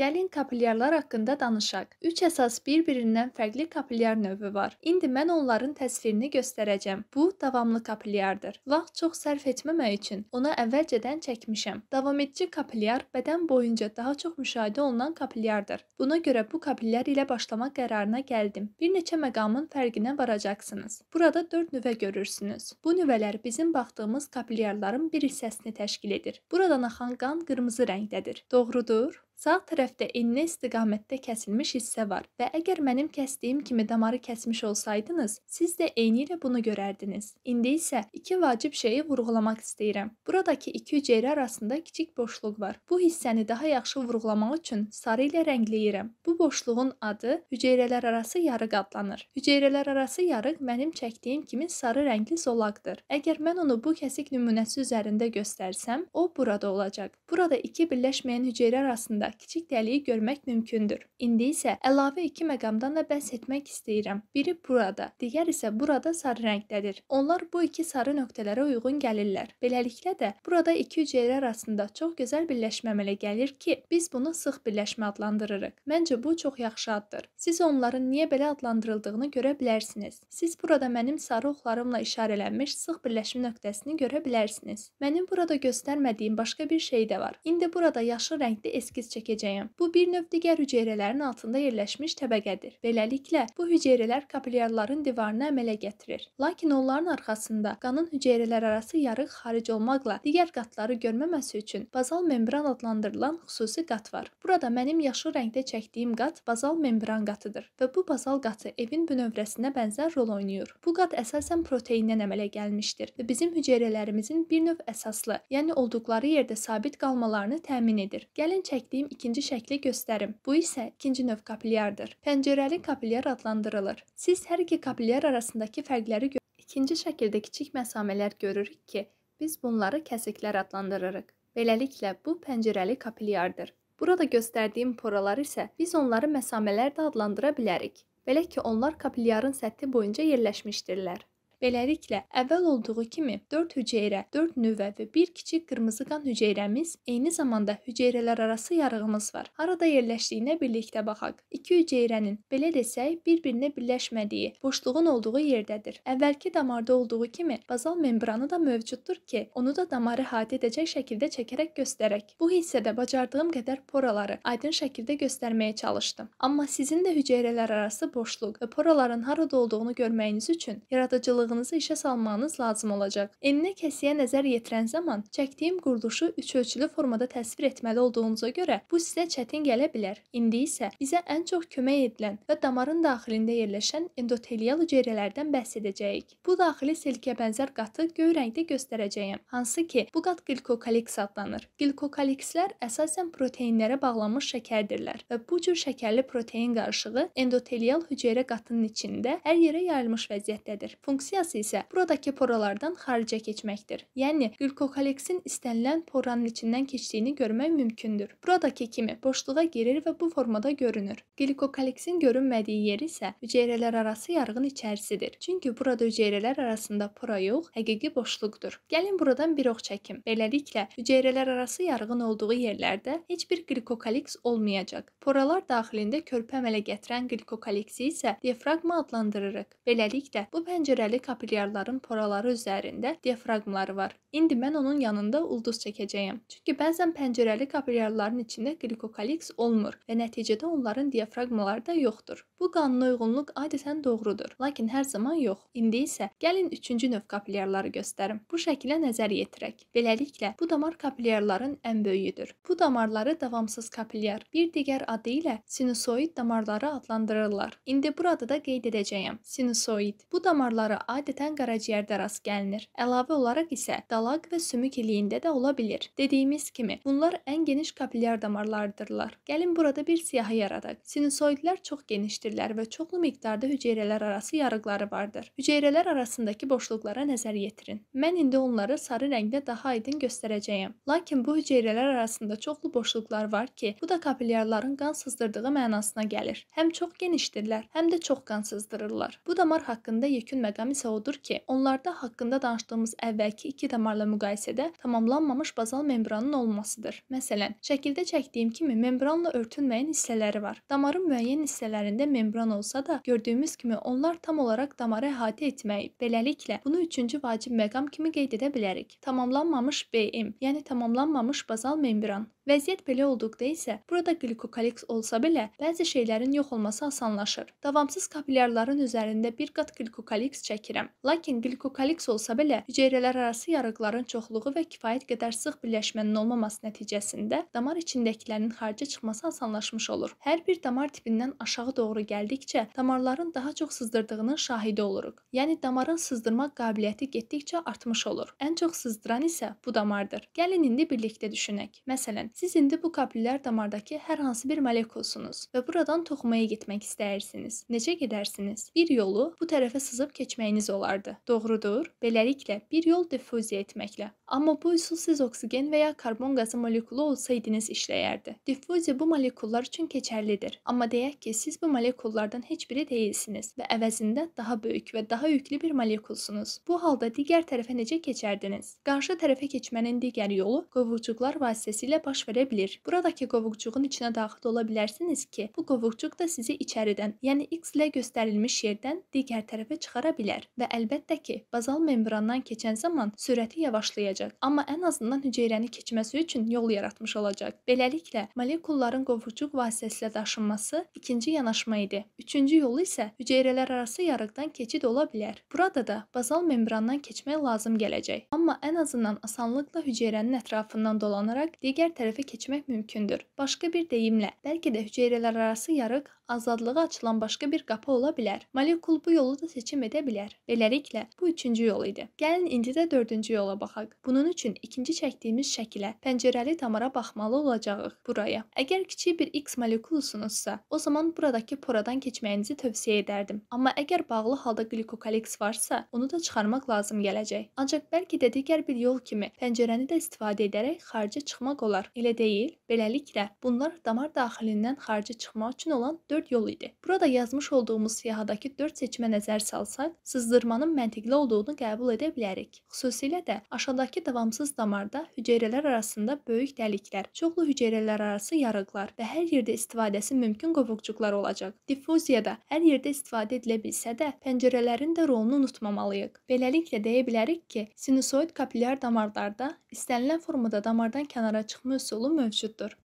Gəlin kapilyarlar haqqında danışaq. 3 əsas bir-birindən fərqli kapilyar növü var. İndi mən onların təsvirini göstərəcəm. Bu davamlı kapilyardır. Vaxt çox sərf etməmək üçün ona əvvəlcədən çəkmişəm. Davamedici kapilyar bədən boyunca daha çox müşahidə olunan kapilyardır. Buna görə bu kapilyar ilə başlamaq qərarına gəldim. Bir neçə məqamın fərqinə varacaqsınız. Burada 4 nüvə görürsünüz. Bu nüvələr bizim baxdığımız kapilyarların bir hissəsini təşkil edir. Buradan axan qan qırmızı rəngdədir. Doğrudur? Sağ tərəfdə ennə istiqamətdə kəsilmiş hissə var və əgər mənim kəsdiyim kimi damarı kəsmiş olsaydınız, siz də eynilə bunu görərdiniz. İndi isə iki vacib şeyi vurğulamaq istəyirəm. Buradakı iki hüceyrə arasında kiçik boşluq var. Bu hissəni daha yaxşı vurğulamaq üçün sarı ilə rəngləyirəm. Bu boşluğun adı hüceyrələr arası yarıq adlanır. Hüceyrələr arası yarıq mənim çəkdiyim kimi sarı rəngli zolaqdır. Əgər mən onu bu kəsik nümunəsi üzərində göstərsəm, o burada olacaq. Burada iki birləşməyən hüceyrə arasında kiçik dəliyi görmək mümkündür. İndi isə əlavə iki məqamdan da bəhs etmək istəyirəm. Biri burada, digər isə burada sarı rəngdədir. Onlar bu iki sarı nöqtələrə uyğun gəlirlər. Beləliklə də burada iki hüceyrə arasında çox gözəl birləşmə əmələ gəlir ki, biz bunu sıx birləşmə adlandırırıq. Məncə bu çox yaxşı addır. Siz onların niyə belə adlandırıldığını görə bilərsiniz. Siz burada mənim sarı oxlarımla işarələnmiş sıx birləşmə nöqtəsini görə bilərsiniz. Mənim burada göstərmədiyim başqa bir şey də var. İndi burada yaşıl rəngdə eskiz çəkəcəm çəkəcəyəm. Bu bir növ digər hüceyrələrin altında yerləşmiş təbəqədir. Beləliklə, bu hüceyrələr kapilyarların divarını əmələ gətirir. Lakin onların arxasında qanın hüceyrələr arası yarıq xaric olmaqla digər qatları görməməsi üçün bazal membran adlandırılan xüsusi qat var. Burada mənim yaşıl rəngdə çəkdiyim qat bazal membran qatıdır və bu bazal qatı evin bünövrəsinə bənzər rol oynayır. Bu qat əsasən proteindən əmələ gəlmişdir və bizim hüceyrələrimizin bir növ əsaslı, yəni olduqları yerdə sabit qalmalarını təmin edir. Gəlin çəkdiyim etdiyim ikinci şəkli göstərim. Bu isə ikinci növ kapilyardır. Pəncərəli kapilyar adlandırılır. Siz hər iki kapilyar arasındakı fərqləri ikinci şəkildə kiçik məsamələr görürük ki, biz bunları kəsiklər adlandırırıq. Beləliklə, bu pəncərəli kapilyardır. Burada göstərdiyim poralar isə biz onları məsamələr də adlandıra bilərik. Belə ki, onlar kapilyarın səthi boyunca yerləşmişdirlər. Beləliklə, əvvəl olduğu kimi 4 hüceyrə, 4 nüvə və 1 kiçik qırmızı qan hüceyrəmiz, eyni zamanda hüceyrələr arası yarığımız var. Harada yerləşdiyinə birlikdə baxaq. İki hüceyrənin, belə desək, bir-birinə birləşmədiyi, boşluğun olduğu yerdədir. Əvvəlki damarda olduğu kimi bazal membranı da mövcuddur ki, onu da damarı əhatə edəcək şəkildə çəkərək göstərək. Bu hissədə bacardığım qədər poraları aydın şəkildə göstərməyə çalışdım. Amma sizin də hüceyrələr arası boşluq və poraların harada olduğunu görməyiniz üçün yaradıcılığınız hazırlığınızı işə salmağınız lazım olacaq. Eninə kəsiyə nəzər yetirən zaman çəkdiyim quruluşu üç ölçülü formada təsvir etməli olduğunuza görə bu sizə çətin gələ bilər. İndi isə bizə ən çox kömək edilən və damarın daxilində yerləşən endoteliyal hüceyrələrdən bəhs edəcəyik. Bu daxili silkə bənzər qatı göy rəngdə göstərəcəyəm, hansı ki, bu qat qlikokaliks adlanır. Qlikokalikslər əsasən proteinlərə bağlanmış şəkərdirlər və bu cür şəkərli protein qarışığı endoteliyal hüceyrə qatının içində hər yerə yayılmış vəziyyətdədir. Funksiya funksiyası isə buradakı poralardan xaricə keçməkdir. Yəni qlikokoleksin istənilən poranın içindən keçdiyini görmək mümkündür. Buradakı kimi boşluğa girir və bu formada görünür. Qlikokoleksin görünmədiyi yer isə hüceyrələr arası yarığın içərisidir. Çünki burada hüceyrələr arasında pora yox, həqiqi boşluqdur. Gəlin buradan bir ox çəkim. Beləliklə hüceyrələr arası yarığın olduğu yerlərdə heç bir qlikokoleks olmayacaq. Poralar daxilində körpə əmələ gətirən qlikokoleksi isə diafraqma adlandırırıq. Beləliklə bu pəncərəli kapilyarların poraları üzərində diafraqmaları var. İndi mən onun yanında ulduz çəkəcəyəm. Çünki bəzən pəncərəli kapilyarların içində glikokaliks olmur və nəticədə onların diafraqmaları da yoxdur. Bu qanuna uyğunluq adətən doğrudur, lakin hər zaman yox. İndi isə gəlin 3-cü növ kapilyarları göstərim. Bu şəkilə nəzər yetirək. Beləliklə, bu damar kapilyarların ən böyüyüdür. Bu damarları davamsız kapilyar, bir digər adı ilə sinusoid damarları adlandırırlar. İndi burada da qeyd edəcəyəm. Sinusoid bu damarları adətən qaraciyərdə rast gəlinir. Əlavə olaraq isə dalaq və sümük iliyində də ola bilir. Dediyimiz kimi, bunlar ən geniş kapillyar damarlardırlar. Gəlin burada bir siyahı yaradaq. Sinusoidlər çox genişdirlər və çoxlu miqdarda hüceyrələr arası yarıqları vardır. Hüceyrələr arasındakı boşluqlara nəzər yetirin. Mən indi onları sarı rəngdə daha aydın göstərəcəyəm. Lakin bu hüceyrələr arasında çoxlu boşluqlar var ki, bu da kapilyarların qan sızdırdığı mənasına gəlir. Həm çox genişdirlər, həm də çox qan sızdırırlar. Bu damar haqqında yekun məqam isə isə odur ki, onlarda haqqında danışdığımız əvvəlki iki damarla müqayisədə tamamlanmamış bazal membranın olmasıdır. Məsələn, şəkildə çəkdiyim kimi membranla örtünməyən hissələri var. Damarın müəyyən hissələrində membran olsa da, gördüyümüz kimi onlar tam olaraq damarı əhatə etməyib. Beləliklə, bunu üçüncü vacib məqam kimi qeyd edə bilərik. Tamamlanmamış BM, yəni tamamlanmamış bazal membran Vəziyyət belə olduqda isə burada glikokaliks olsa belə bəzi şeylərin yox olması asanlaşır. Davamsız kapilyarların üzərində bir qat glikokaliks çəkirəm. Lakin glikokaliks olsa belə hüceyrələr arası yarıqların çoxluğu və kifayət qədər sıx birləşmənin olmaması nəticəsində damar içindəkilərin xaricə çıxması asanlaşmış olur. Hər bir damar tipindən aşağı doğru gəldikcə damarların daha çox sızdırdığının şahidi oluruq. Yəni damarın sızdırma qabiliyyəti getdikcə artmış olur. Ən çox sızdıran isə bu damardır. Gəlin indi birlikdə düşünək. Məsələn, siz indi bu kaplülər damardakı hər hansı bir molekulsunuz və buradan toxumaya getmək istəyirsiniz. Necə gedərsiniz? Bir yolu bu tərəfə sızıb keçməyiniz olardı. Doğrudur? Beləliklə bir yol diffuziya etməklə. Amma bu üsul siz oksigen və ya karbon qazı molekulu olsaydınız işləyərdi. Diffuziya bu molekullar üçün keçərlidir. Amma deyək ki, siz bu molekullardan heç biri deyilsiniz və əvəzində daha böyük və daha yüklü bir molekulsunuz. Bu halda digər tərəfə necə keçərdiniz? Qarşı tərəfə keçmənin digər yolu qovurcuqlar vasitəsilə baş baş verə bilir. Buradakı qovuqcuğun içinə daxil ola bilərsiniz ki, bu qovuqcuq da sizi içəridən, yəni X ilə göstərilmiş yerdən digər tərəfə çıxara bilər və əlbəttə ki, bazal membrandan keçən zaman sürəti yavaşlayacaq, amma ən azından hüceyrəni keçməsi üçün yol yaratmış olacaq. Beləliklə, molekulların qovuqcuq vasitəsilə daşınması ikinci yanaşma idi. Üçüncü yolu isə hüceyrələr arası yarıqdan keçid ola bilər. Burada da bazal membrandan keçmək lazım gələcək, amma ən azından asanlıqla hüceyrənin ətrafından dolanaraq digər tərəfə tərəfə keçmək mümkündür. Başqa bir deyimlə, bəlkə də hüceyrələr arası yarıq azadlığa açılan başqa bir qapı ola bilər. Molekul bu yolu da seçim edə bilər. Beləliklə, bu üçüncü yol idi. Gəlin indi də dördüncü yola baxaq. Bunun üçün ikinci çəkdiyimiz şəkilə, pəncərəli damara baxmalı olacağıq buraya. Əgər kiçik bir X molekulusunuzsa, o zaman buradakı poradan keçməyinizi tövsiyə edərdim. Amma əgər bağlı halda glikokaleks varsa, onu da çıxarmaq lazım gələcək. Ancaq bəlkə də digər bir yol kimi pəncərəni də istifadə edərək xaricə çıxmaq olar. Elə deyil? Beləliklə, bunlar damar daxilindən xaricə çıxmaq üçün olan 4 dörd yol idi. Burada yazmış olduğumuz siyahıdakı dörd seçimə nəzər salsaq, sızdırmanın məntiqli olduğunu qəbul edə bilərik. Xüsusilə də aşağıdakı davamsız damarda hüceyrələr arasında böyük dəliklər, çoxlu hüceyrələr arası yarıqlar və hər yerdə istifadəsi mümkün qovuqcuqlar olacaq. Diffuziyada hər yerdə istifadə edilə bilsə də, pəncərələrin də rolunu unutmamalıyıq. Beləliklə deyə bilərik ki, sinusoid kapilyar damarlarda istənilən formada damardan kənara çıxma üsulu mövcuddur.